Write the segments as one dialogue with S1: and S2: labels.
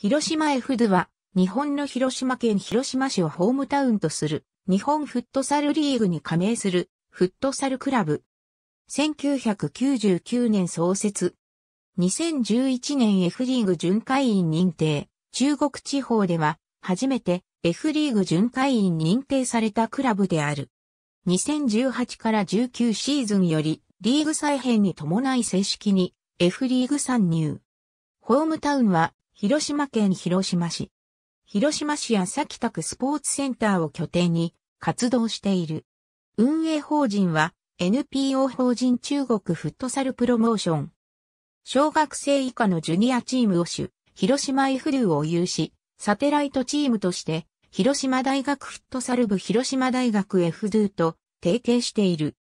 S1: 広島 F・ ドゥは、日本の広島県広島市をホームタウンとする、日本フットサルリーグに加盟する、フットサルクラブ。1999年創設。2011年 F リーグ巡回員認定。中国地方では、初めて F リーグ巡回員認定されたクラブである。2018から19シーズンより、リーグ再編に伴い正式に F リーグ参入。ホームタウンは広島県広島市。広島市や崎田区スポーツセンターを拠点に活動している。運営法人は NPO 法人中国フットサルプロモーション。小学生以下のジュニアチームを主、広島 F ルを有し、サテライトチームとして広島大学フットサル部広島大学 F ドゥと提携している。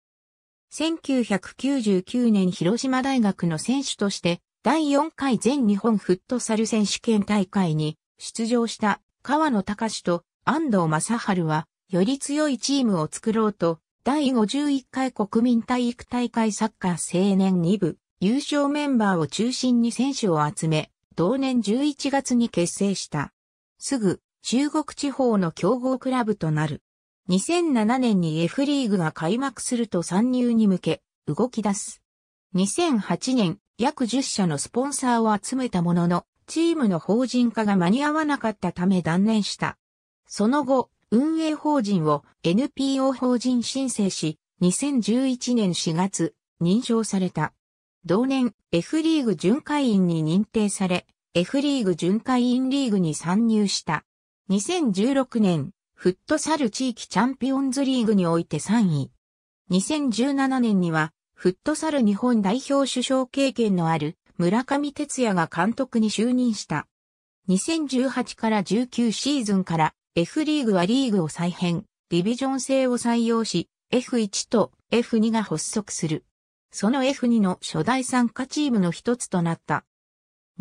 S1: 1999年広島大学の選手として第4回全日本フットサル選手権大会に出場した河野隆と安藤正春は、より強いチームを作ろうと、第51回国民体育大会サッカー青年2部、優勝メンバーを中心に選手を集め、同年11月に結成した。すぐ、中国地方の強豪クラブとなる。2007年に F リーグが開幕すると参入に向け、動き出す。2008年、約10社のスポンサーを集めたものの、チームの法人化が間に合わなかったため断念した。その後、運営法人を NPO 法人申請し、2011年4月、認証された。同年、F リーグ巡回員に認定され、F リーグ巡回員リーグに参入した。2016年、フットサル地域チャンピオンズリーグにおいて3位。2017年には、フットサル日本代表首相経験のある村上哲也が監督に就任した。2018から19シーズンから F リーグはリーグを再編、ディビジョン制を採用し、F1 と F2 が発足する。その F2 の初代参加チームの一つとなった。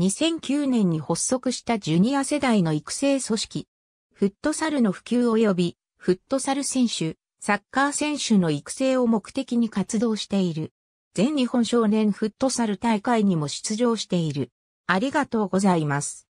S1: 2009年に発足したジュニア世代の育成組織。フットサルの普及及び、フットサル選手、サッカー選手の育成を目的に活動している。全日本少年フットサル大会にも出場している。ありがとうございます。